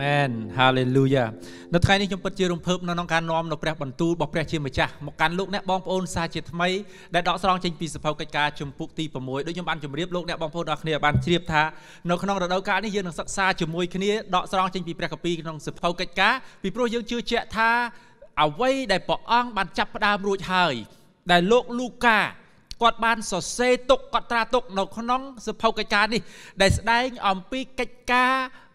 មែន Hallelujah នៅថ្ងៃនេះខ្ញុំពិតជារំភើបនៅក្នុងការនាំនៅព្រះបន្ទូលរបស់ព្រះជាម្ចាស់មកកាន់លោកអ្នកបងប្អូនសាជាថ្មីដែលដកស្រង់ចេញពីសភៅកិច្ចការជំពូកទី6ដូចខ្ញុំបានជម្រាបលោកអ្នកបងប្អូនអរគ្នាបានជ្រាបថានៅក្នុងរដូវកាលនេះយើងនឹងសិក្សាជាមួយគ្នាដកស្រង់ចេញពីព្រះគម្ពីរក្នុងសភៅកិច្ចការពីព្រោះយើងជឿជាក់ថា អ្វីដែលព្រះអង្គបានចាប់ផ្ដើមរួចហើយ ដែលលោកលូកាគាត់បានសរសេរទុកគាត់ត្រាទុកនៅក្នុងសភៅកិច្ចការនេះដែលស្ដែង អំពីកិច្ចការ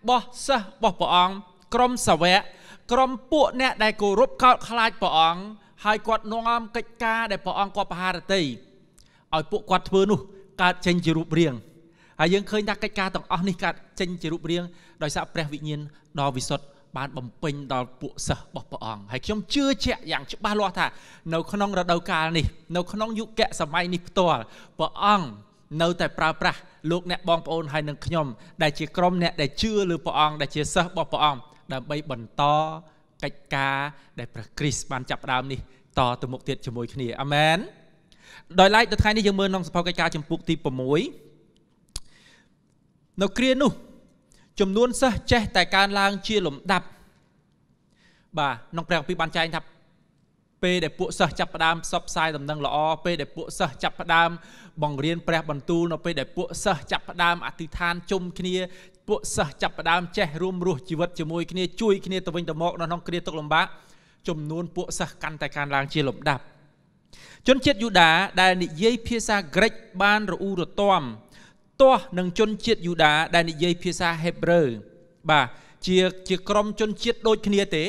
បោះសិស្សបោះព្រះអង្គក្រុមសាវកក្រុមពួកអ្នកដែលគោរពកោតខ្លាចព្រះអង្គហើយគាត់នាំកិច្ចការដែលព្រះអង្គគាត់បហារតីឲ្យពួកគាត់ធ្វើនោះកើតចេញជារូបរាងហើយយើងឃើញថាកិច្ចការទាំងអស់នេះកើតចេញជារូបរាងដោយសារព្រះវិញ្ញាណដ៏វិសុទ្ធបានបំពេញដល់ពួកសិស្សរបស់ព្រះអង្គហើយខ្ញុំជឿជាក់យ៉ាងច្បាស់លាស់ថានៅក្នុងរដូវកាលនេះ នៅក្នុងយុគសម័យនេះផ្ទាល់ព្រះអង្គនៅតែប្រើប្រាស់លោកអ្នកបងប្អូនហើយនិងខ្ញុំដែលជាក្រុមអ្នកដែលជឿលើព្រះអង្គដែលជាសិស្សរបស់ព្រះអង្គដើម្បីបន្តកិច្ចការដែលព្រះគ្រីស្ទបានចាប់ផ្ដើមនេះតទៅមុខទៀតជាមួយគ្នាអាមែនដោយឡែកនៅថ្ងៃនេះយើងមើលក្នុងសភៅកិច្ចការចម្ពោះទី6នៅគ្រានោះចំនួនសិស្សចេះតែកើនឡើងជាលំដាប់បាទក្នុងព្រះគម្ពីរបានចែងថាពេលដែលពួកសិស្សចាប់ផ្ដើមផ្សព្វផ្សាយដំណឹងល្អពេលដែលពួកសិស្សចាប់ផ្ដើមបង្រៀនព្រះ បន្ទូលនៅពេលដែលពួកសិស្សចាប់ផ្ដើមអធិដ្ឋានជុំគ្នា ពួកសិស្សចាប់ផ្ដើមចេះរួមរស់ជីវិតជាមួយ គ្នាជួយគ្នាទៅវិញទៅមកនៅក្នុងគ្រាទុក្ខលំបាកចំនួនពួកសិស្សកាន់តែកើនឡើងជាលំដាប់ជនជាតិយូដា ដែលនិយាយភាសាក្រិកបានរអ៊ូរទាំទាស់នឹងជនជាតិយូដាដែលនិយាយភាសាហេប្រឺបាទជាជាក្រុមជនជាតិដូចគ្នាទេ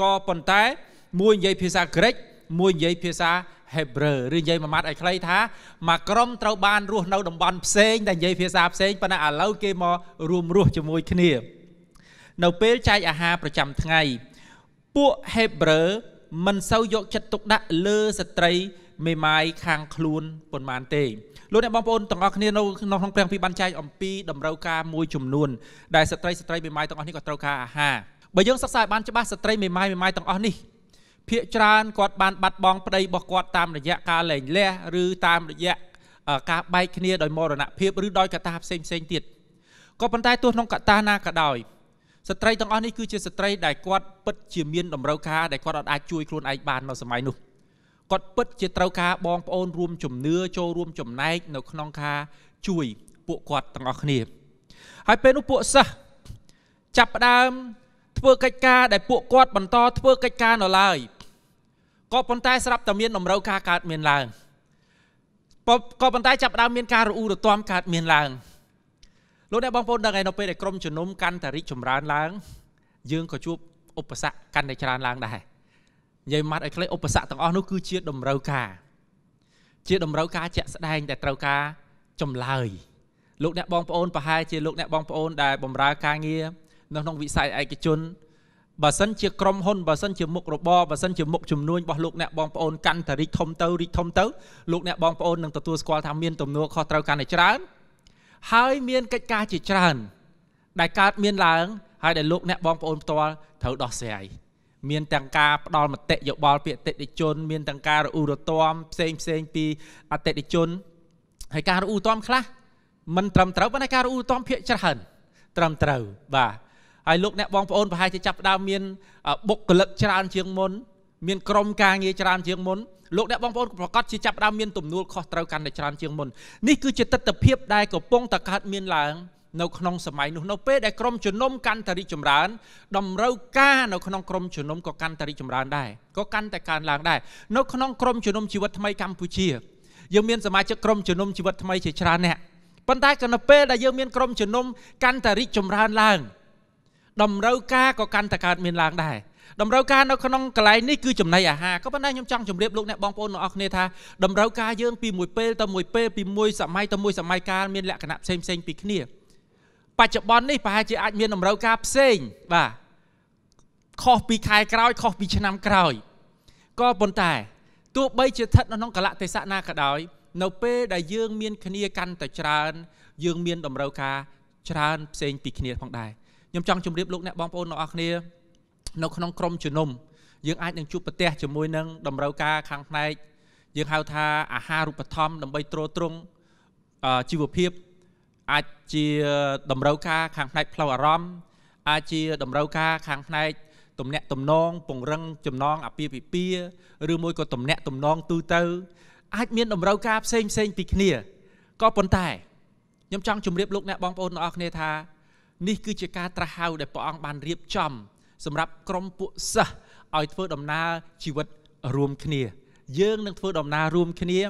ក៏ប៉ុន្តែមួយនិយាយភាសាក្រិចមួយនិយាយភាសាហេប្រឺឬនិយាយមួយម៉ាត់ឲ្យខ្លីថាមួយក្រុមត្រូវបានរស់នៅ តំបន់ផ្សេងតែនិយាយភាសាផ្សេងប៉ុន្តែឥឡូវគេមករួមរស់ជាមួយគ្នានៅពេលចែកអាហារប្រចាំថ្ងៃពួកហេប្រឺមិនសូវយកចិត្តទុកដាក់លើស្ត្រីមេម៉ាយខាងខ្លួនប៉ុន្មានទេលោកអ្នកបងប្អូនទាំងអស់គ្នានៅក្នុងព្រះគម្ពីរបានចែកអំពីតម្រូវការមួយចំនួនដែលស្ត្រីស្ត្រីមេម៉ាយទាំងអស់នេះក៏ត្រូវការអាហារបើយើងសិក្សាឲ្យបានច្បាស់ស្ត្រីមេម៉ាយមេម៉ាយទាំងអស់នេះភាកច្រើនគាត់បានបាត់បង់ប្តីរបស់គាត់តាមរយៈការលែងលះឬតាមរយៈការបែកគ្នាដោយមរណភាពឬដោយកត្តាផ្សេងផ្សេងទៀតក៏ប៉ុន្តែទោះក្នុងកត្តាណាក៏ដោយស្ត្រីទាំងអស់នេះគឺជាស្ត្រីដែលគាត់ពិតជាមានតម្រូវការដែលគាត់អាចជួយខ្លួនឯងបាននៅសម័យនោះគាត់ពិតជាត្រូវការបងប្អូនរួមជំនឿចូលរួមចំណែក នៅក្នុងការជួយពួកគាត់ទាំងអស់គ្នា ហើយពេលនោះពួកសិស្សចាប់ផ្ដើមធ្វើកិច្ចការដែលពួកគាត់បន្តធ្វើកិច្ចការនៅឡើយក៏ប៉ុន្តែស្រាប់តែមានតម្រូវការកើតមានឡើងក៏ប៉ុន្តែចាប់ដើមមានការរអ៊ូរទាំកើតមានឡើងលោកអ្នកបងប្អូនដឹងហើយនៅពេលដែលក្រុមជំនុំកាន់តែរីកចម្រើនឡើងយើងក៏ជួបឧបសគ្គកាន់តែច្រើនឡើងដែរនិយាយម៉ាត់ឲ្យខ្លីឧបសគ្គទាំងអស់នោះគឺជាតម្រូវការជាតម្រូវការជាក់ស្ដែងដែលត្រូវការចម្លើយលោកអ្នកបងប្អូនប្រហែលជាលោកអ្នកបងប្អូនដែលបម្រើការងារនៅក្នុងវិស័យឯកជនបើសិនជាក្រុមហ៊ុនបើសិនជាមុខរបរបើសិនជាមុខជំនួញរបស់លោកអ្នកបងប្អូនកាន់តែរីកធំទៅរីកធំទៅ លោកអ្នកបងប្អូននឹងទទួលស្គាល់ថាមានទំនួលខុសត្រូវកាន់តែច្រើនហើយមានកិច្ចការជាច្រើនដែលកើតមានឡើងហើយដែលលោកអ្នកបងប្អូនផ្ទាល់ត្រូវដោះស្រាយមានទាំងការផ្ដល់មតិយោបល់ពីអតិថិជន មានទាំងការរអ៊ូរទាំផ្សេងផ្សេងពីអតិថិជនហើយការរអ៊ូទាំខ្លះមិនត្រឹមត្រូវប៉ុន្តែការរអ៊ូទាំភាកច្រើនត្រឹមត្រូវបាទហើយលោកអ្នកបងប្អូនប្រហែលជាចាប់ផ្ដើមមានបុគ្គលិកច្រើនជាងមុន មានក្រុមការងារច្រើន ជាងមុនលោកអ្នកបងប្អូនប្រកាសជាចាប់ផ្ដើមមានទំនួលខុសត្រូវកាន់តែច្រើនជាងមុននេះគឺជាទស្សនវិជ្ជាដែលកំពុងតែកើតមានឡើងនៅក្នុងសម័យនោះនៅពេលដែលក្រុមជំនុំកាន់តែរីកចម្រើនតម្រូវការនៅក្នុងក្រុមជំនុំក៏កាន់តែរីកចម្រើនដែរក៏កាន់តែកើនឡើងដែរនៅក្នុងក្រុមជំនុំជីវិតថ្មីកម្ពុជាយើងមានសមាជិកក្រុមជំនុំជីវិតថ្មីជាច្រើនអ្នកប៉ុន្តែក៏នៅពេលដែលយើងមានក្រុមជំនុំកាន់តែរីកចម្រើនឡើងតម្រូវការក៏កាន់តែកើតមានឡើងដែរតម្រូវការនៅក្នុងកន្លែងនេះគឺចំណីអាហារក៏ប៉ុន្តែខ្ញុំចង់ជម្រាបលោកអ្នកបងប្អូនទាំងអស់គ្នាថាតម្រូវការយើងពីមួយពេលទៅមួយពេលពីមួយសម័យទៅមួយសម័យកាលមានលក្ខណៈផ្សេងផ្សេងពីគ្នា បច្ចុប្បន្ននេះប្រហែលជាអាចមានតម្រូវការផ្សេងបាទខុសពីខែក្រោយខុសពីឆ្នាំក្រោយក៏ប៉ុន្តែទោះបីជាស្ថិតនៅក្នុងកលៈទេសៈណាក៏ដោយនៅពេលដែលយើងមានគ្នាកាន់តែច្រើន យើងមានតម្រូវការច្រើនផ្សេងពីគ្នាផងដែរខ្ញុំចង់ជម្រាបលោកអ្នកបងប្អូនទាំងអស់គ្នានៅក្នុងក្រមជំនុំ យើងអាចនឹងជួបប្រទះជាមួយនឹងតម្រូវការខាងផ្នែកយើងហៅថាអាហារូបត្ថម្ភដើម្បីទ្រទ្រង់ជីវភាព អាចជាតម្រូវការខាងផ្នែកផ្លូវអារម្មណ៍អាចជាតម្រូវការខាងផ្នែកទំនាក់ទំនង ពង្រឹងចំណងអាពាហ៍ពិពាហ៍ឬមួយក៏ទំនាក់ទំនងទូទៅអាចមានតម្រូវការផ្សេងផ្សេងពីគ្នាក៏ប៉ុន្តែខ្ញុំចង់ជម្រាបលោកអ្នកបងប្អូនទាំងអស់គ្នាថានេះគឺជាការត្រាស់ហៅដែលព្រះអង្គបានរៀបចំ សម្រាប់ក្រុមពួកសិស្សឲ្យធ្វើដំណើរជីវិតរួមគ្នា យើងនឹងធ្វើដំណើររួមគ្នា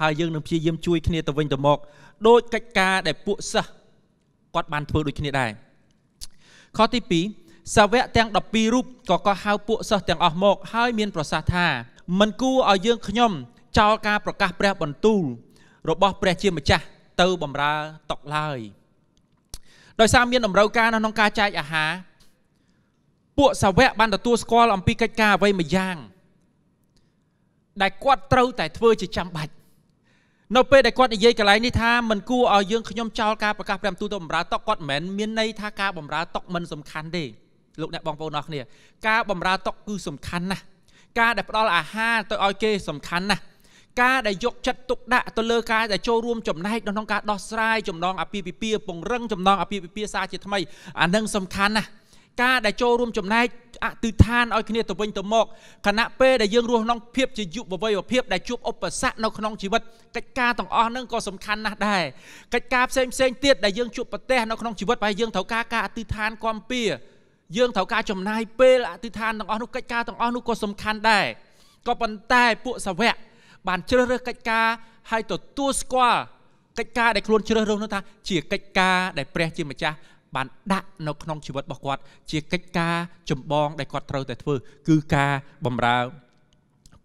ហើយយើងនឹងព្យាយាមជួយគ្នាទៅវិញទៅមកដោយកិច្ចការដែលពួកសិស្សគាត់បានធ្វើដូចគ្នាដែរខទី2សាវកទាំង12រូបក៏ក៏ហៅពួកសិស្សទាំងអស់មកហើយមានប្រសាសន៍ថាមិនគួរឲ្យយើងខ្ញុំ ចោលការប្រកាសព្រះបន្ទូល របស់ ព្រះជាម្ចាស់ ទៅបំរើតុកឡើយ។ដោយសារមានតម្រូវការនៅក្នុងការចែកអាហារពួកសាវកបានទទួលស្គាល់អំពីកិច្ចការអ្វីមួយយ៉ាង ដែលគាត់ត្រូវតែធ្វើជាចាំបាច់នៅពេលដែលគាត់និយាយកន្លែងនេះថាមិនគួរឲ្យយើងខ្ញុំចោលការប្រកាសព្រះទូតបម្រើតុកគាត់មិនមែនមានន័យថាការបម្រើតុកមិនសំខាន់ទេលោកអ្នកបងប្អូនអរគ្នា ការបម្រើតុកគឺសំខាន់ណាស់ការដែលផ្ដល់អាហារទៅឲ្យគេសំខាន់ណាស់ការដែលយកចិត្តទុកដាក់ទៅលើការដែលចូលរួមចំណែកក្នុងការដោះស្រាយចំណងអាពាហ៍ពិពាហ៍ពង្រឹងចំណងអាពាហ៍ពិពាហ៍សាជាថ្មីអានឹងសំខាន់ណាស់ការដែលចូលរួមចំណែកអតិថានឲ្យគ្នាទៅវិញទៅមកខណៈពេលដែលយើងរស់ក្នុងភាពជាយុវវ័យភាពដែលជួបឧបសគ្គនៅក្នុងជីវិតកិច្ចការទាំងអស់ហ្នឹងក៏សំខាន់ណាស់ដែរកិច្ចការផ្សេងផ្សេងទៀតដែលយើងជួបប្រទះនៅក្នុងជីវិតហើយយើងត្រូវការការអតិថានគាំពៀយើងត្រូវការចំណាយពេលអតិថានទាំងអស់នោះកិច្ចការទាំងអស់នោះក៏សំខាន់ដែរក៏ប៉ុន្តែពួកសាវកបានជ្រើសរើសកិច្ចការហើយទទួលស្គាល់កិច្ចការដែលខ្លួនជ្រើសរើសនោះថាជាកិច្ចការដែលព្រះ ជាម្ចាស់បានដាក់នៅក្នុងជីវិតរបស់គាត់ ជាកិច្ចការចម្បងដែលគាត់ត្រូវតែធ្វើគឺការបម្រើ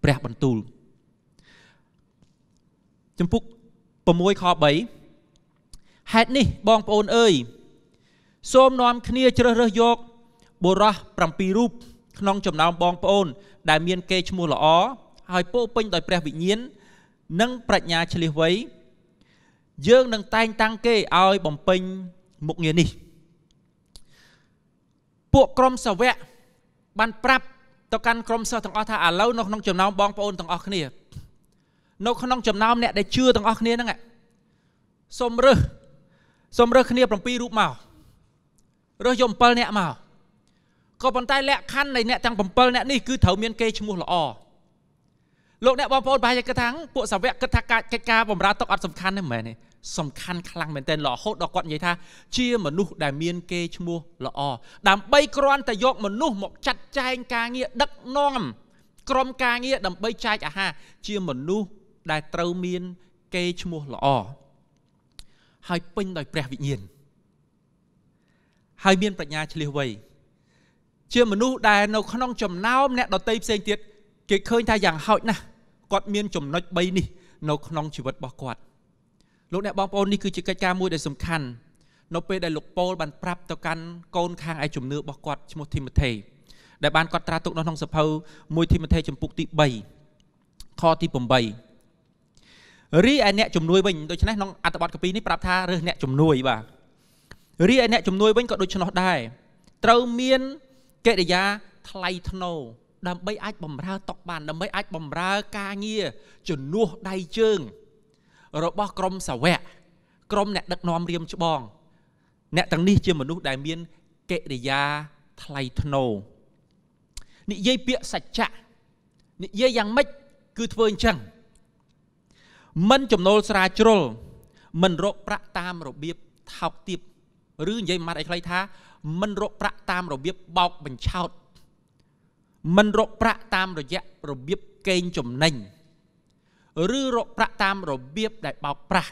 ព្រះបន្ទូលចំពុក6ខ3ហេតុនេះបងប្អូនអើយសូមនាំគ្នាជ្រើសរើសយកបុរស7រូបក្នុងចំណោមបងប្អូន ដែលមានកេរ្តិ៍ឈ្មោះល្អហើយពោពេញដោយព្រះវិញ្ញាណនិង ប្រាជ្ញាឆ្លៀសវៃយើងនឹងតែងតាំងគេឲ្យបំពេញមុខងារនេះពួកក្រុមសាវកបាន ប្រាប់ទៅកាន់ក្រុមសិស្សទាំងអស់ថាឥឡូវនៅក្នុងចំណោមបងប្អូនទាំងអស់គ្នា នៅក្នុងចំណោមអ្នកដែលជឿទាំងអស់គ្នាហ្នឹងសូមរើសសូមរើសគ្នា7រូបមករើសយក7អ្នកមកក៏ប៉ុន្តែលក្ខខណ្ឌនៃអ្នកទាំង7អ្នកនេះគឺត្រូវមានគេឈ្មោះល្អលោកអ្នកបងប្អូនប្រហែលជាគិតថាពួកសាវកគិតថាកិច្ចការបម្រើទុកអត់សំខាន់ទេមែនទេសំខាន់ខ្លាំងមែនទែនរហូតដល់គាត់និយាយថា ជាមនុស្សដែលមានគេឈ្មោះល្អដើម្បីគ្រាន់តែយកមនុស្សមកចាត់ចែងការងារដឹកនាំក្រុមការងារដើម្បីចែកអាហារជាមនុស្សដែលត្រូវមានគេឈ្មោះល្អហើយពេញដោយព្រះវិញ្ញាណហើយមានប្រាជ្ញាឆ្លៀសវៃជាមនុស្សដែលនៅក្នុងចំណោមអ្នកដតីផ្សេងទៀតគេឃើញថាយ៉ាងហោចណាស់គាត់មានចំណុច3នេះនៅក្នុងជីវិតរបស់គាត់លោកអ្នកបងប្អូននេះគឺជាកិច្ចការមួយដែលសំខាន់នៅពេលដែលលោកប៉ូលបានប្រាប់ទៅកាន់កូនខាងឯជំនឿរបស់គាត់ឈ្មោះធីម៉ូថេដែលបានគាត់ត្រាទុកនៅក្នុងសភៅ1ធីម៉ូថេចំពុកទី3ខទី8រីឯអ្នកជំនួយវិញដូច្នេះក្នុងអត្ថបទកាពីនេះប្រាប់ថារើសអ្នកជំនួយបាទរីឯអ្នកជំនួយវិញក៏ដូច្នោះដែរត្រូវមានកិរិយាថ្លៃថ្នូរដើម្បីអាចបំរើតុកបាន ដើម្បីអាចបំរើការងារជំនួសដៃជើង របស់ក្រុមសាវកក្រុមអ្នកដឹកនាំរៀមច្បងអ្នកទាំងនេះជាមនុស្សដែលមានកិរិយាថ្លៃថ្នូរនិយាយពាក្យសច្ចៈនិយាយយ៉ាងម៉េចគឺធ្វើអញ្ចឹងមិនចំណូលស្រាជ្រុលមិនរកប្រាក់តាមរបៀបថោកទាបឬនិយាយម៉ាត់ឲ្យខ្លីថាមិនរកប្រាក់តាមរបៀបបោកបញ្ឆោតមិនរកប្រាក់តាមរយៈរបៀបកេងចំណេញឬរកប្រាក់តាមរបៀបដែលបោកប្រាស់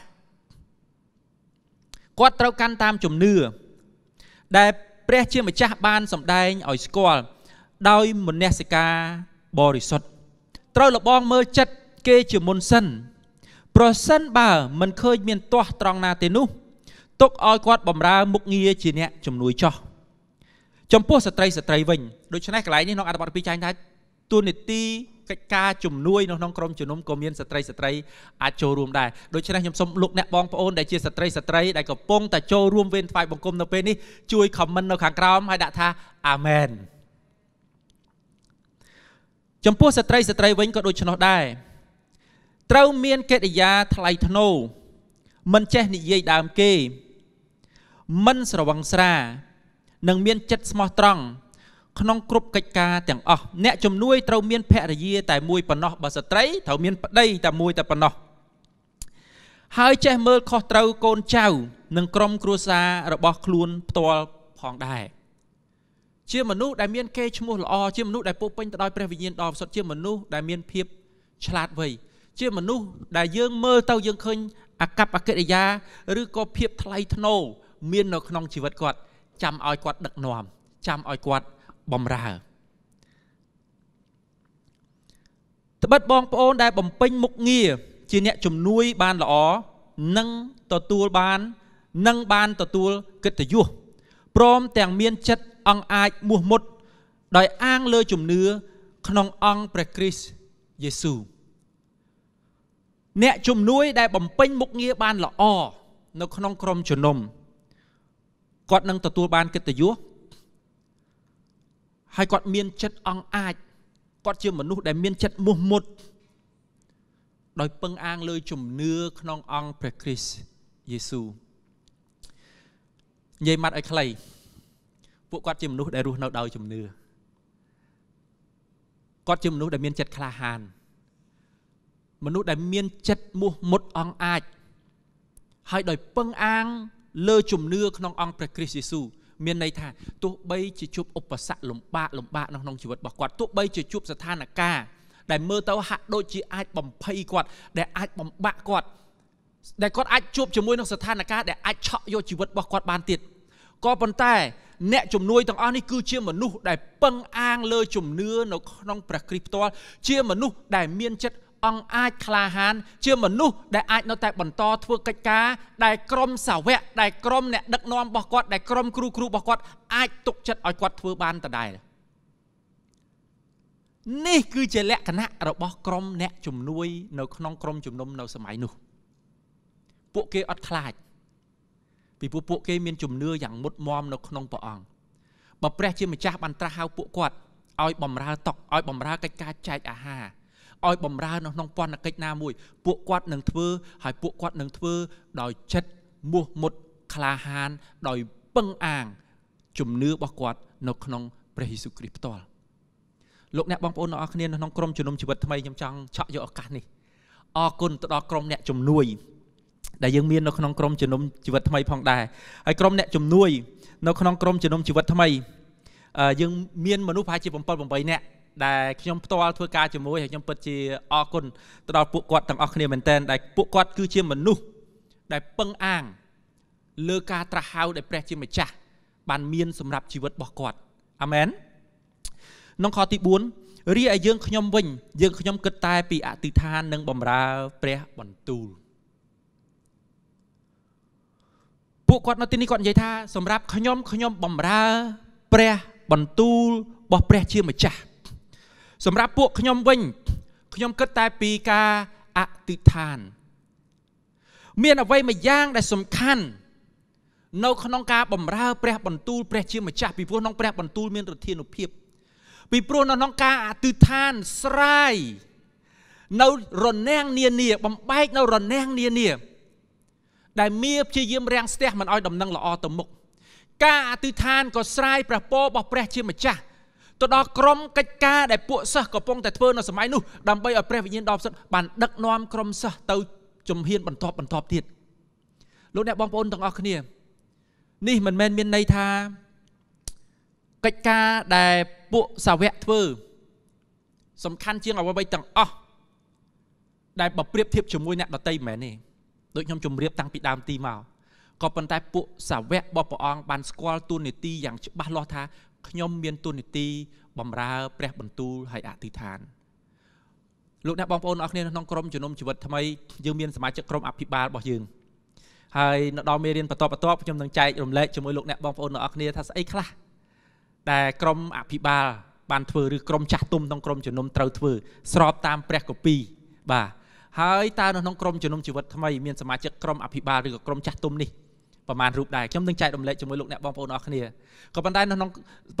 គាត់ត្រូវកាន់តាមជំនឿដែល ព្រះជាម្ចាស់បាន សម្ដែងឲ្យស្គាល់ដោយមនសិការបរិសុទ្ធត្រូវលបងមើលចិត្តគេជាមុនសិន ប្រសិនបើមិនឃើញមានទាស់ត្រង់ណាទេនោះទុកឲ្យគាត់បំរើមុខងារជាអ្នកជំនួយចោះចំពោះស្ត្រីស្ត្រីវិញដូច្នេះកន្លែងនេះក្នុងអត្ថបទ2ចែងថាទូនីតិកិច្ចការជំនួយនៅក្នុងក្រមជំនុំក៏មានស្ត្រីស្ត្រីអាចចូលរួមដែរដូច្នេះខ្ញុំសូមលោកអ្នកបងប្អូនដែលជាស្ត្រីស្ត្រីដែលកំពុងតែចូលរួមវេនថ្វាយបង្គំនៅពេលនេះជួយ comment នៅខាងក្រោមហើយដាក់ថាអាមែនចំពោះស្ត្រីស្ត្រីវិញក៏ដូច្នោះដែរត្រូវមានកិរិយាថ្លៃថ្នូរមិនចេះនិយាយដើមគេមិនស្រវឹងស្រានិងមានចិត្តស្មោះត្រង់ក្នុងគ្រប់កិច្ចការទាំងអស់អ្នកជំនួយត្រូវមានភរិយាតែមួយប៉ុណ្ណោះបើស្ត្រីត្រូវមានប្តីតែមួយតែប៉ុណ្ណោះហើយចេះមើលខុសត្រូវកូនចៅនិងក្រុមគ្រួសារ របស់ ខ្លួនផ្ទាល់ផងដែរជាមនុស្សដែលមានកេរឈ្មោះល្អជាមនុស្សដែលពោពេញទៅដោយព្រះវិញ្ញាណដ៏បរិសុទ្ធជាមនុស្សដែលមានភាពឆ្លាតវៃជាមនុស្សដែលយើងមើលទៅយើងឃើញអកប្បកិរិយា ឬក៏ភាព ថ្លៃថ្នូរមាននៅក្នុងជីវិតគាត់ចាំឲ្យគាត់ដឹកនាំចាំឲ្យគាត់បំរើត្បិតបងប្អូនដែលបំពេញមុខងារជាអ្នកជំនួយបានល្អនឹងទទួលបាននឹងបាន ទទួលកិត្តិយសព្រមទាំងមានចិត្តអង្គអាចមោះមុត ដោយអាងលើជំនឿក្នុងអង្គព្រះគ្រីស្ទយេស៊ូវអ្នកជំនួយ ដែលបំពេញមុខងារបានល្អនៅ ក្នុងក្រុមជំនុំគាត់នឹងទទួលបានកិត្តិយសហើយគាត់មានចិត្តអង្អាចគាត់ជាមនុស្សដែលមានចិត្តមោះមុតដោយពឹងអាងលើជំនឿក្នុងអង្គព្រះគ្រីស្ទយេស៊ូវនិយាយម៉ាត់ឲ្យខ្លី ពួកគាត់ជាមនុស្សដែលរស់នៅដោយជំនឿគាត់ជាមនុស្សដែលមានចិត្តក្លាហានមនុស្សដែលមានចិត្តមោះមុតអង្អាចហើយដោយពឹងអាងលើជំនឿក្នុងអង្គព្រះគ្រីស្ទយេស៊ូវមានន័យថាទោះបីជាជួបឧបសគ្គលំបាកលំបាកនៅក្នុងជីវិតរបស់គាត់ទោះបីជាជួបស្ថានភាពដែលមើលទៅហាក់ដូចជាអាចបំភ័យគាត់ដែលអាចបំបាក់គាត់ដែលគាត់អាចជួបជាមួយនឹងស្ថានភាពដែលអាចឆក់យកជីវិតរបស់គាត់បានទៀតក៏ប៉ុន្តែអ្នកជំនួយទាំងអស់នេះគឺជាមនុស្សដែលពឹងអាង លើ ជំនឿនៅក្នុងព្រះគ្រីស្ទផ្ទាល់ជាមនុស្សដែលមានចិត្តអង្គអាចក្លាហានជាមនុស្សដែលអាចនៅតែបន្តធ្វើកិច្ចការដែលក្រុមសាវកដែលក្រុមអ្នកដឹកនាំរបស់គាត់ដែលក្រុមគ្រូគ្រូរបស់គាត់អាចទុកចិត្តឲ្យគាត់ធ្វើបានដដែលនេះគឺជាលក្ខណៈរបស់ក្រុមអ្នកជំនួយនៅក្នុងក្រុមជំនុំនៅសម័យនោះពួកគេអត់ខ្លាចពីព្រោះពួកគេមានជំនឿយ៉ាងមុតមមនៅក្នុងព្រះអង្គបើព្រះជាម្ចាស់បានត្រាស់ហៅពួកគាត់ឲ្យបំរើតុកឲ្យបំរើកិច្ចការចែកអាហារឲ្យបំរើនៅក្នុងពន្ធកិច្ចណាមួយពួកគាត់នឹងធ្វើហើយពួកគាត់នឹងធ្វើដោយចិត្តមោះមុតក្លាហាន ដោយពឹងអាងជំនឿរបស់គាត់ នៅ ក្នុងព្រះយេស៊ូវគ្រីស្ទផ្ទាល់លោកអ្នកបងប្អូនទាំងអស់គ្នានៅក្នុងក្រុមជំនុំជីវិតថ្មីខ្ញុំចង់ឆក់យកឱកាសនេះអរគុណទៅដល់ក្រុមអ្នកជំនួយដែលយើងមាននៅក្នុងក្រុមជំនុំជីវិតថ្មីផងដែរហើយក្រុមអ្នកជំនួយនៅក្នុងក្រុមជំនុំជីវិតថ្មី យើងមានមនុស្សប្រហែលជា7 8នាក់ដែលខ្ញុំផ្ទាល់ធ្វើការជាមួយហើយខ្ញុំពិតជាអរគុណទៅដល់ពួកគាត់ទាំងអស់គ្នាមែនទែនដែលពួកគាត់គឺជាមនុស្សដែលពឹងអាង លើការត្រាស់ហៅដែលព្រះ ជាម្ចាស់ បាន មានសម្រាប់ជីវិតរបស់គាត់អាមែនក្នុងខទី4រីឯយើងខ្ញុំវិញយើងខ្ញុំគិតតែពីអតិថាន និង បំរើព្រះបន្ទូលពួកគាត់នៅទីនេះគាត់និយាយថាសម្រាប់ខ្ញុំ ខ្ញុំបំរើព្រះបន្ទូលរបស់ព្រះជាម្ចាស់សម្រាប់ពួកខ្ញុំវិញខ្ញុំគិតតែពីការអតិថាន មានអ្វីមួយយ៉ាងដែលសំខាន់នៅក្នុងការបម្រើព្រះ បន្ទូលព្រះជាម្ចាស់ពីព្រោះក្នុងព្រះបន្ទូលមានរធានុភាព ពីព្រោះនៅក្នុងការអតិថានស្រាយនៅរនាំងនានា បំបែកនៅរនាំងនានា ដែលមៀព្យាយាមរាំងស្ទះមិនឲ្យដំណឹងល្អទៅមុខការអតិថានក៏ស្រាយព្រះពររបស់ព្រះ ជាម្ចាស់ទៅដល់ក្រុមកិច្ចការដែលពួកសិស្សកំពុងតែធ្វើនៅសម័យនោះដើម្បីឲ្យព្រះវិញ្ញាណដ៏ពិសិដ្ឋបានដឹកនាំក្រុមសិស្សទៅជំហានបន្តបន្តទៀតលោកអ្នកបងប្អូនទាំងអស់គ្នា នេះមិនមែនមានន័យថាកិច្ចការដែលពួកសាវកធ្វើ សំខាន់ជាងអ្វីៗទាំងអស់ដែលបើប្រៀបធៀបជាមួយអ្នកដតីមិនមែនទេដូចខ្ញុំជម្រាបតាំងពីដើមទីមកក៏ប៉ុន្តែពួកសាវករបស់ព្រះអង្គបានស្គាល់ទូននីតិយ៉ាងច្បាស់លាស់ថាខ្ញុំ មានទូនីតិបំរើព្រះ បន្ទូលហើយអធិដ្ឋានលោកអ្នកបងប្អូនអរគ្នាក្នុងក្រុមជំនុំជីវិតថ្មីយើងមានសមាជិកក្រុមអភិបាលរបស់យើងហើយនៅដល់មេរៀនបន្តបន្ទាប់ខ្ញុំនឹងចែករំលែកជាមួយលោកអ្នកបងប្អូនអរគ្នាថាស្អីខ្លះដែលក្រុមអភិបាល បានធ្វើឬក្រុមចាស់ទុំក្នុងក្រុមជំនុំត្រូវធ្វើ ស្របតាមព្រះគម្ពីរបាទហើយតើនៅក្នុងក្រុមជំនុំជីវិតថ្មីមានសមាជិកក្រុមអភិបាលឬក៏ក្រុមចាស់ទុំនេះប្រមាណរូបដែរខ្ញុំនឹងចែករំលែកជាមួយលោកអ្នកបងប្អូនអស់គ្នាក៏ប៉ុន្តែនៅក្នុង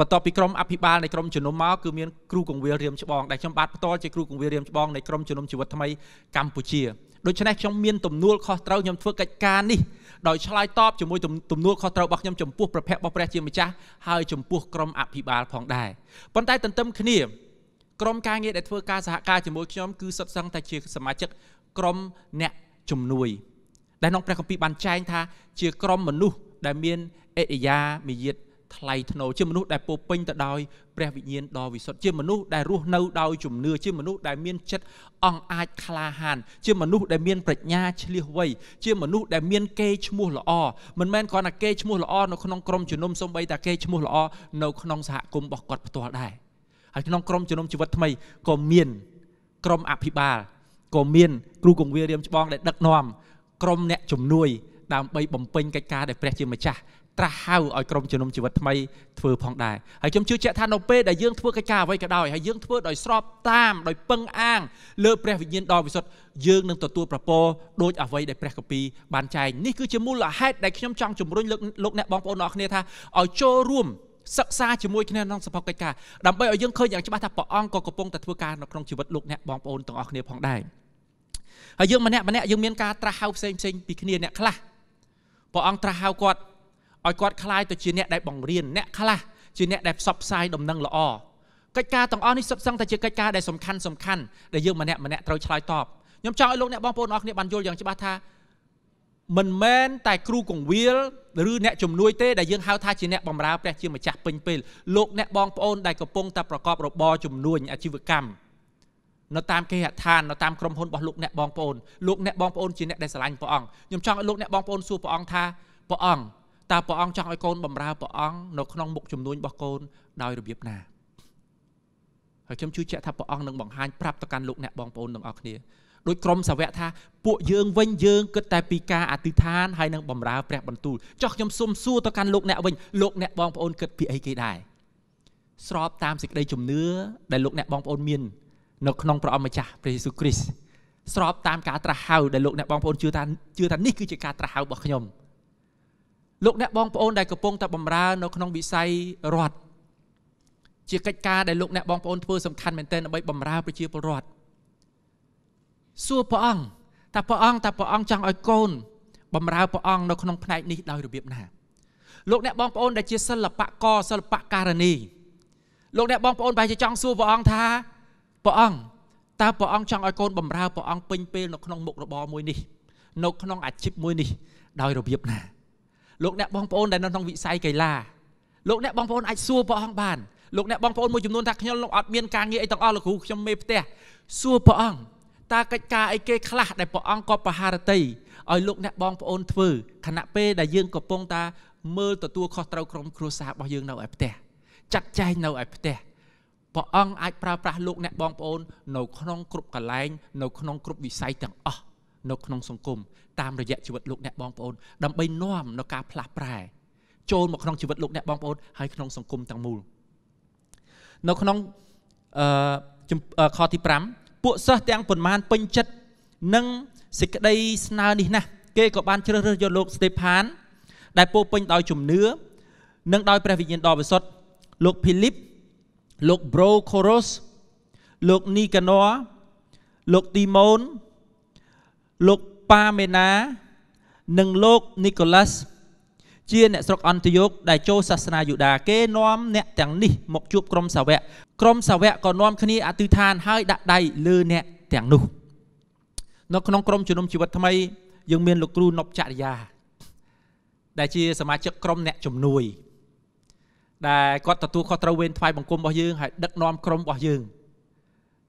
បន្ទាប់ពីក្រុមអភិបាលនៃក្រុមជំនុំមកគឺមានគ្រូកងវិលរៀមច្បងដែលខ្ញុំបាទផ្ទាល់ជាគ្រូកងវិលរៀមច្បងនៃក្រុមជំនុំជីវិតថ្មីកម្ពុជាដូច្នេះខ្ញុំមានទំនួលខុសត្រូវខ្ញុំធ្វើកិច្ចការនេះដោយឆ្លើយតបជាមួយទំនួលខុសត្រូវរបស់ខ្ញុំចំពោះប្រភពរបស់ព្រះជាម្ចាស់ហើយចំពោះក្រុមអភិបាលផងដែរប៉ុន្តែទន្ទឹមគ្នាក្រុមការងារដែលធ្វើការសហការជាមួយខ្ញុំគឺសុទ្ធសឹងតែជាសមាជិកក្រុមអ្នកជំនួយដែលក្នុងព្រះគម្ពីរបានចែងថា ជាក្រុមមនុស្សដែលមានអេតយាមាយាទថ្លៃថ្នូរជាមនុស្សដែលពោពេញទៅដោយព្រះវិញ្ញាណដ៏វិសុទ្ធជាមនុស្សដែលរស់នៅដោយជំនឿជាមនុស្សដែលមានចិត្តអង្អាចក្លាហាន ជាមនុស្សដែលមានប្រាជ្ញាឆ្លៀសវៃជាមនុស្សដែលមានកេរ្តិ៍ឈ្មោះល្អមិនមែនគ្រាន់តែកេរ្តិ៍ឈ្មោះល្អនៅក្នុងក្រុមជំនុំសូម្បីតែកេរ្តិ៍ឈ្មោះល្អនៅក្នុងសហគមន៍របស់គាត់ផ្ទាល់ដែរហើយក្នុងក្រុមជំនុំជីវិតថ្មីក៏មានក្រុមអភិបាលក៏មានគ្រូគង្វាលរៀមច្បងដែលដឹកនាំក្រុមអ្នកជំនួយដើម្បីបំពេញកិច្ចការដែលព្រះជាម្ចាស់ត្រាស់ហៅឲ្យក្រុមជំនុំជីវិតថ្មីធ្វើផងដែរហើយខ្ញុំជឿជាក់ថានៅពេលដែលយើងធ្វើកិច្ចការអ្វីក៏ដោយហើយយើងធ្វើដោយស្របតាមដោយពឹងអាងលើព្រះវិញ្ញាណដ៏វិសុទ្ធយើងនឹងទទួលប្រពរដូចអ្វីដែលព្រះកាពីបានចែងនេះគឺជាមូលហេតុដែលខ្ញុំចង់ជំរុញលោកអ្នកបងប្អូនអរគ្នាថាឲ្យចូលរួមសិក្សាជាមួយគ្នាក្នុងសភាកិច្ចការដើម្បីឲ្យយើងឃើញយ៉ាងច្បាស់ថាព្រះអង្គក៏កំពុងតែធ្វើការនៅក្នុងជីវិតលោកអ្នកបងប្អូនទាំងអស់គ្នាផងដែរហើយយើងម្នាក់ម្នាក់យើងមានការត្រាស់ហៅផ្សេងផ្សេងពីគ្នាអ្នកខ្លះព្រះអង្គត្រាស់ហៅគាត់ឲ្យគាត់คลายទៅជាអ្នកដែលបង្រៀនអ្នកខ្លះជាអ្នកដែលផ្សព្វផ្សាយដំណឹងល្អកិច្ចការទាំងអស់នេះសុទ្ធសឹងតែជាកិច្ចការដែលសំខាន់សំខាន់ដែលយើងម្នាក់ម្នាក់ត្រូវឆ្លើយតបខ្ញុំចង់ឲ្យលោកអ្នកបងប្អូនអរគ្នាបានយល់យ៉ាងច្បាស់ថាមិនមែនតែគ្រូកងវិលឬអ្នកជំនួយទេដែលយើងហៅថាជាអ្នកបម្រើព្រះជាម្ចាស់ពេញពេលលោកអ្នកបងប្អូនដែលកំពុងតែប្រកបរបរជំនួញអាជីវកម្មនៅតាមគេហដ្ឋាននៅតាមក្រុមហ៊ុនរបស់លោកអ្នកបងប្អូនលោកអ្នកបងប្អូនជាអ្នកដែលស្រឡាញ់ព្រះអង្គខ្ញុំចង់ឲ្យលោកអ្នកបងប្អូនសួរព្រះអង្គថាព្រះអង្គតើព្រះអង្គចង់ឲ្យកូនបម្រើព្រះអង្គនៅក្នុងមុខជំនួញរបស់កូនដោយរបៀបណាហើយខ្ញុំជឿជាក់ថាព្រះអង្គនឹងបង្ហាញប្រាប់ទៅកាន់លោកអ្នកបងប្អូនទាំងអស់គ្នាដោយក្រុមសាវកថាពួកយើងវិញយើងគិតតែពីការអធិដ្ឋានហើយនឹងបម្រើព្រះបន្ទូលចុះខ្ញុំសុំសួរទៅកាន់លោកអ្នកវិញលោកអ្នកបងប្អូនគិតពីអីគេដែរស្របតាមសេចក្តីជំនឿដែលលោកអ្នកបងប្អូនមាននៅក្នុងព្រះអង្គម្ចាស់ព្រះយេស៊ូវគ្រីស្ទស្របតាមការត្រាស់ហៅដែលលោកអ្នកបងប្អូនជឿថាជឿថានេះគឺជាការត្រាស់ហៅរបស់ខ្ញុំលោកអ្នកបងប្អូនដែលកំពុងតែបម្រើនៅក្នុងវិស័យរដ្ឋជាកិច្ចការដែលលោកអ្នកបងប្អូនធ្វើសំខាន់មែនទែនដើម្បីបម្រើប្រជាពលរដ្ឋសួរព្រះអង្គតើព្រះអង្គតើព្រះអង្គចង់ឲ្យកូនបម្រើព្រះអង្គនៅក្នុងផ្នែកនេះដោយរបៀបណាលោកអ្នកបងប្អូនដែលជាសិល្បករសិល្បៈការនីលោកអ្នកបងប្អូនប្រហែលជាចង់សួរព្រះអង្គថាព្រះអង្គតើព្រះអង្គចង់ឲ្យកូនបំរើព្រះអង្គពេញពេលនៅក្នុងមុខរបរមួយនេះនៅក្នុងអាជីពមួយនេះដោយរបៀបណាលោកអ្នកបងប្អូនដែលនៅក្នុងវិស័យកីឡាលោកអ្នកបងប្អូនអាចសួរព្រះអង្គបានលោកអ្នកបងប្អូនមួយចំនួនថាខ្ញុំលោកអត់មានការងារអីទាំងអស់លោកគ្រូខ្ញុំមេផ្ទះសួរព្រះអង្គតើកិច្ចការអីគេខ្លះដែលព្រះអង្គក៏ប្រហារតីឲ្យលោកអ្នកបងប្អូនធ្វើខណៈពេលដែលយើងកំពុងតាមើលទទួលខុសត្រូវក្រុមគ្រួសាររបស់យើងនៅឯផ្ទះចាត់ចែងនៅឯផ្ទះព្រះអង្គអាចប្រើប្រាស់លោកអ្នកបងប្អូននៅក្នុងគ្រប់កន្លែងនៅ ក្នុងគ្រប់វិស័យទាំងអស់នៅក្នុងសង្គមតាមរយៈជីវិតលោកអ្នកបងប្អូនដើម្បីនាំនៅការផ្លាស់ប្រែចូលមកក្នុងជីវិតលោកអ្នកបងប្អូនហើយក្នុងសង្គមទាំងមូលនៅក្នុងអឺខទី5ពួកសិស្សទាំងប៉ុន្មានពេញចិត្តនឹងសេចក្តីស្នើនេះ ណាស់គេក៏បានជ្រើសរើសយកលោកស្តេផានដែលពោពេញដោយជំនឿនិងដោយព្រះវិញ្ញាណដ៏បរិសុទ្ធលោកភីលីបលោក Prochorus លោក Nicanor លោក Timon លោក Pamena និងលោក Nicholas ជាអ្នកស្រុកអន្តយោគដែលចូលសាសនាយូដាគេនាំអ្នកទាំងនេះមកជួបក្រុមសាវកក្រុមសាវកក៏នាំគ្នាអធិដ្ឋានហើយដាក់ដៃលើអ្នកទាំងនោះនៅក្នុងក្រុមជំនុំជីវិតថ្មីយើងមានលោកគ្រូនប់ចរិយា ដែលជា សមាជិកក្រុមអ្នកជំនួយដែលគាត់ទទួលខុសត្រូវវេនថ្វាយបង្គំរបស់យើង ហើយដឹកនាំក្រុមរបស់យើង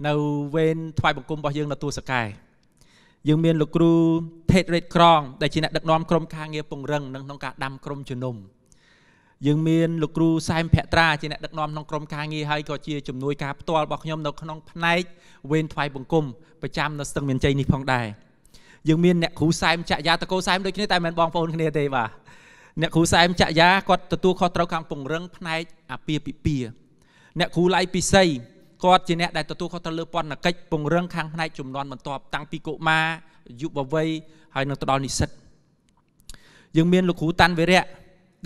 នៅវេនថ្វាយបង្គំរបស់យើងនៅទួលសកែយើងមានលោកគ្រូថេតរេតក្រងដែលជាអ្នកដឹកនាំក្រុមការងារពង្រឹងនិងក្នុងការដាំក្រុមជំនុំយើងមានលោកគ្រូសែមភក្ត្រាជាអ្នកដឹកនាំក្នុងក្រុមការងារហើយក៏ជាជំនួយការផ្ទាល់របស់ខ្ញុំនៅក្នុងផ្នែកវេនថ្វាយបង្គំប្រចាំ នៅស្ទឹងមានជ័យនេះផងដែរយើងមានអ្នកគ្រូសែមចាក់យ៉ាតកោសែមដូចគ្នាតែមិនបងប្អូនគ្នាទេបាទអ្នកគ្រូសែមចាក់យ៉ាគាត់ទទួលខុសត្រូវខាងពង្រឹងផ្នែកអាពាហ៍ពិពាហ៍អ្នកគ្រូឡៃពិសីគាត់ជាអ្នកដែលទទួលខុសត្រូវលើពន្ធកិច្ចពង្រឹងខាងផ្នែកចំនួនបន្ទាប់តាំងពីកុមារយុវវ័យហើយនឹងទៅដល់និស្សិតយើងមានលោកគ្រូតាន់វិរៈ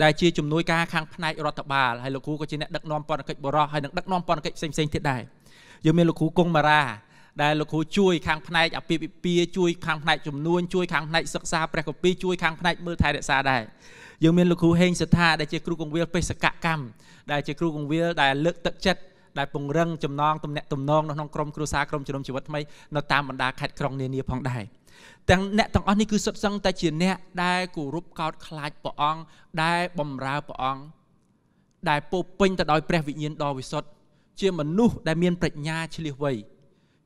ដែលជាជំនួយការខាងផ្នែករដ្ឋបាលហើយលោកគ្រូក៏ជាអ្នកដឹកនាំពន្ធកិច្ចបរោះហើយនឹងដឹកនាំពន្ធកិច្ចផ្សេងផ្សេងទៀតដែរយើងមានលោកគ្រូកុងមារាដែលលោកគ្រូជួយខាងផ្នែកអពាហ៍ពិពាហ៍ជួយខាងផ្នែកចំនួនជួយខាងផ្នែកសិក្សាព្រះគម្ពីរជួយខាងផ្នែកមើលថែរក្សាដែរយើងមានលោកគ្រូហេងសថាដែលជាគ្រូគង្វាលបេសកកម្មដែលជាគ្រូគង្វាលដែលលើកទឹកចិត្តដែលពង្រឹងចំណងទំនាក់ទំនងនៅក្នុងក្រមគ្រួសារក្រមជំនុំជីវិតថ្មីនៅតាមបណ្ដាខេត្តក្រុងនានាផងដែរទាំងអ្នកទាំងអស់នេះគឺសុទ្ធសឹងតែ ជាអ្នកដែលគោរពកោតខ្លាចព្រះអង្គដែលបម្រើព្រះអង្គដែលពោពេញទៅដោយព្រះវិញ្ញាណដ៏វិសុទ្ធជាមនុស្សដែលមានប្រាជ្ញាឆ្លៀសវៃ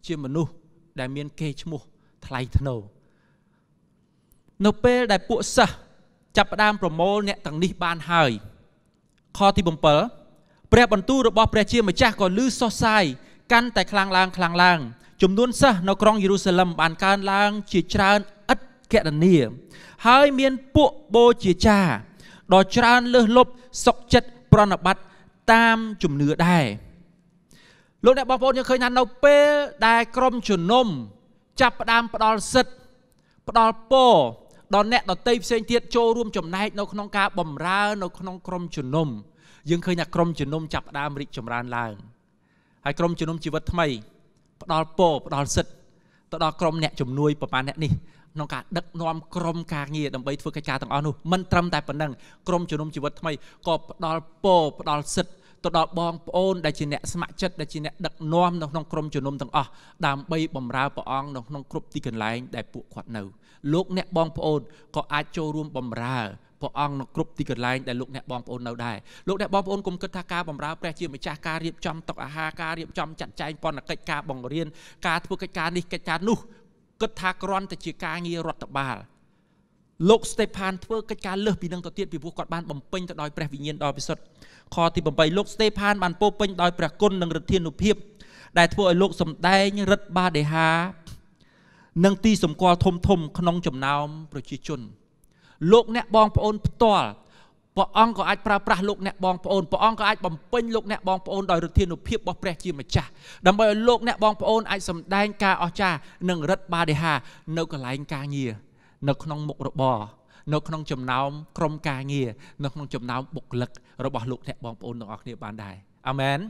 ជាមនុស្សដែលមានកេរ្តិ៍ឈ្មោះថ្លៃថ្នូរនៅពេលដែលពួកសិស្សចាប់ផ្ដើមប្រមូលអ្នកទាំងនេះបានហើយខទី7ព្រះបន្ទូលរបស់ព្រះជាម្ចាស់ក៏លឺសោះសាយកាន់តែខ្លាំងឡើងខ្លាំងឡើងចំនួនសិស្សនៅក្រុងយេរូសាឡិមបានកើនឡើង ជាច្រើនឥតកណនីហើយមានពួកបូជាចារដ៏ច្រើនលើសលប់សុកចិត្តប្រណិប័តតាមជំនឿដែរលោកអ្នកបងប្អូនយើងឃើញថានៅពេលដែលក្រុមជំនុំ ចាប់ផ្ដើមផ្ដាល់សិទ្ធផ្ដាល់ពរដល់អ្នកដតីផ្សេងទៀតចូលរួមចំណែកនៅក្នុងការបំរើនៅ ក្នុងក្រមជំនុំយើងឃើញថាក្រមជំនុំចាប់ផ្ដើមរីកចម្រើនឡើងហើយក្រមជំនុំជីវិតថ្មីផ្ដល់ពរផ្ដល់សិទ្ធទៅដល់ក្រមអ្នកជំនួយប្រហែលអ្នកនេះក្នុងការដឹកនាំក្រមការងារដើម្បីធ្វើកិច្ចការទាំងអស់នោះមិនត្រឹមតែប៉ុណ្ណឹងក្រមជំនុំជីវិតថ្មីក៏ផ្ដល់ពរផ្ដល់សិទ្ធទៅដល់បងប្អូនដែលជាអ្នកស្ម័គ្រចិត្តដែលជាអ្នកដឹកនាំនៅក្នុងក្រុមជំនុំទាំងអស់ដើម្បីបម្រើព្រះអង្គនៅក្នុងគ្រប់ទីកន្លែងដែលពួកគាត់នៅលោកអ្នកបងប្អូនក៏អាចចូលរួមបម្រើព្រះអង្គនៅគ្រប់ទីកន្លែងដែលលោកអ្នកបងប្អូននៅដែរលោកអ្នកបងប្អូនកុំគិតថាការបម្រើព្រះជាម្ចាស់ការរៀបចំតុអាហារការរៀបចំចាត់ចែងប៉ុណ្ណកិច្ចការបង្រៀនការធ្វើកិច្ចការនេះកិច្ចការនោះគិតថាគ្រាន់តែជាការងាររដ្ឋបាលលោកស្តេផានធ្វើកិច្ចការលើសពីនឹងទៅទៀតពីព្រោះគាត់បានបំពេញទៅដោយព្រះវិញ្ញាណដ៏ពិសិដ្ឋខទី8លោកស្តេផានបានពោពេញដោយព្រះគុណនិងឫទ្ធានុភាពដែលធ្វើឲ្យលោកសម្ដែងរិទ្ធបាដេហានិងទីសម្គាល់ធំធំក្នុងចំណោមប្រជាជន លោកអ្នកបងប្អូនផ្ទាល់ព្រះអង្គក៏អាចប្រើប្រាស់លោកអ្នកបងប្អូនព្រះអង្គក៏អាចបំពេញលោកអ្នកបងប្អូនដោយឫទ្ធានុភាពរបស់ព្រះជាម្ចាស់ដើម្បីឲ្យលោកអ្នកបងប្អូនអាចសម្ដែងការអស្ចារ្យនិងរិទ្ធបាដេហានៅកន្លែងការងារនៅក្នុងមុខរបរនៅក្នុងចំណោមក្រុមការងារនៅក្នុងចំណោមបុគ្គលិករបស់លោកអ្នកបងប្អូនទាំងអស់គ្នាបានដែរអាមែន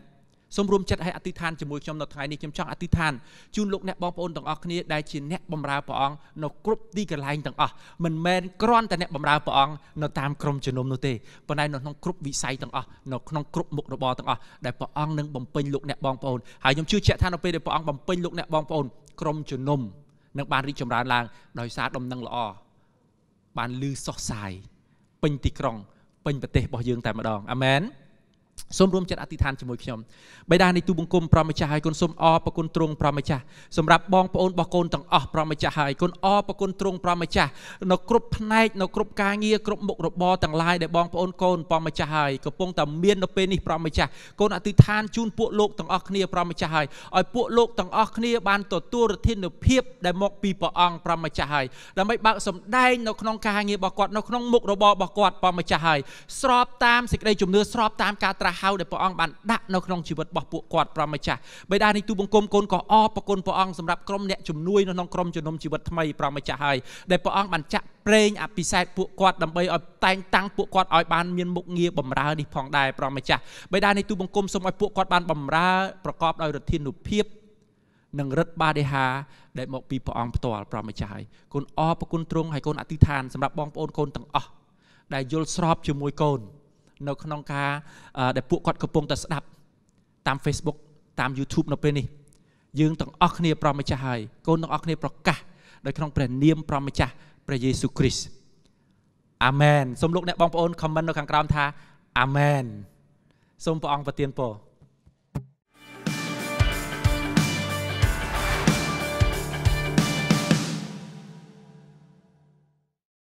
សូមរួមចិត្តឲ្យអធិដ្ឋានជាមួយខ្ញុំនៅថ្ងៃនេះខ្ញុំចង់អធិដ្ឋានជូនលោកអ្នកបងប្អូនទាំងអស់គ្នាដែលជាអ្នកបម្រើព្រះអង្គនៅគ្រប់ទីកន្លែងទាំងអស់មិនមែនគ្រាន់តែអ្នកបម្រើព្រះអង្គនៅតាមក្រុមជំនុំនោះទេប៉ុន្តែនៅក្នុងគ្រប់វិស័យទាំងអស់នៅក្នុងគ្រប់មុខរបរទាំងអស់ដែលព្រះអង្គនឹងបំពេញលោកអ្នកបងប្អូនហើយខ្ញុំជឿជាក់ថានៅពេលដែលព្រះអង្គបំពេញលោកអ្នកបងប្អូនក្រុមជំនុំនឹងបានរីកចម្រើនឡើងដោយសារដំណឹងល្អបានលឺសោះសាយពេញទីក្រុងពេញប្រទេសរបស់យើង តែម្ដង អាមែនសូមរួមចិត្តអធិដ្ឋានជាមួយខ្ញុំបិតានៃទូបង្គំប្រមចាស់ហើយគុណសូមអរប្រគុណទ្រង់ប្រមចាស់សម្រាប់បងប្អូនរបស់កូនទាំងអស់ប្រមចាស់ហើយគុណអរប្រគុណទ្រង់ប្រមចាស់នៅគ្រប់ផ្នែកនៅគ្រប់ការងារគ្រប់មុខរបរទាំងឡាយដែលបងប្អូនកូនប្រមចាស់ហើយកំពុងតែមាននៅពេលនេះប្រមចាស់កូនអធិដ្ឋានជូនពួកលោកទាំងអស់គ្នាប្រមចាស់ហើយឲ្យពួកលោកទាំងអស់គ្នា បានទទួលរធានុភាពដែលមក ពីព្រះអង្គប្រមចាស់ហើយដើម្បីបើកសម្ដែងនៅក្នុងការងាររបស់គាត់នៅក្នុងមុខរបររបស់គាត់ប្រមចាស់ហើយស្របតាមសេចក្តីជំនឿស្របតាមការត្រាស់ហៅដែលព្រះអង្គបានដាក់នៅក្នុងជីវិតរបស់ពួកគាត់ប្រមម្ចាស់បេដានេះទូបង្គំកូនក៏អរប្រគុណព្រះអង្គសម្រាប់ក្រុមអ្នកជំនួយនៅក្នុងក្រុមជំនុំជីវិតថ្មីប្រមម្ចាស់ហើយដែលព្រះអង្គបានចាក់ប្រេងអភិសេកពួកគាត់ដើម្បីឲ្យតែងតាំងពួកគាត់ឲ្យបានមានមុខងារបម្រើនេះផងដែរប្រមម្ចាស់បេដានេះទូបង្គំសូមឲ្យពួកគាត់បានបម្រើប្រកបដោយរដ្ឋាភិបាលនិងរិទ្ធបាដេហា ដែលមកពីព្រះអង្គផ្ទាល់ព្រះម្ចាស់ហើយកូនអរប្រគុណទ្រង់ហើយកូនអធិដ្ឋានសម្រាប់បងប្អូនកូនទាំងអស់ដែលយល់ស្របជាមួយកូននៅក្នុងការដែលពួកគាត់កំពុងតែស្ដាប់ តាម Facebook តាម YouTube នៅពេលនេះ យើងទាំងអស់គ្នា ប្រមម្ចាស់ហើយកូនទាំងអស់គ្នាប្រកាសដោយក្នុង ព្រះនាមប្រមម្ចាស់ព្រះយេស៊ូវគ្រីស្ទអាមែនសូមលោកអ្នកបងប្អូនខមមិននៅខាងក្រោមថាអាមែនសូមព្រះអង្គប្រទានពរ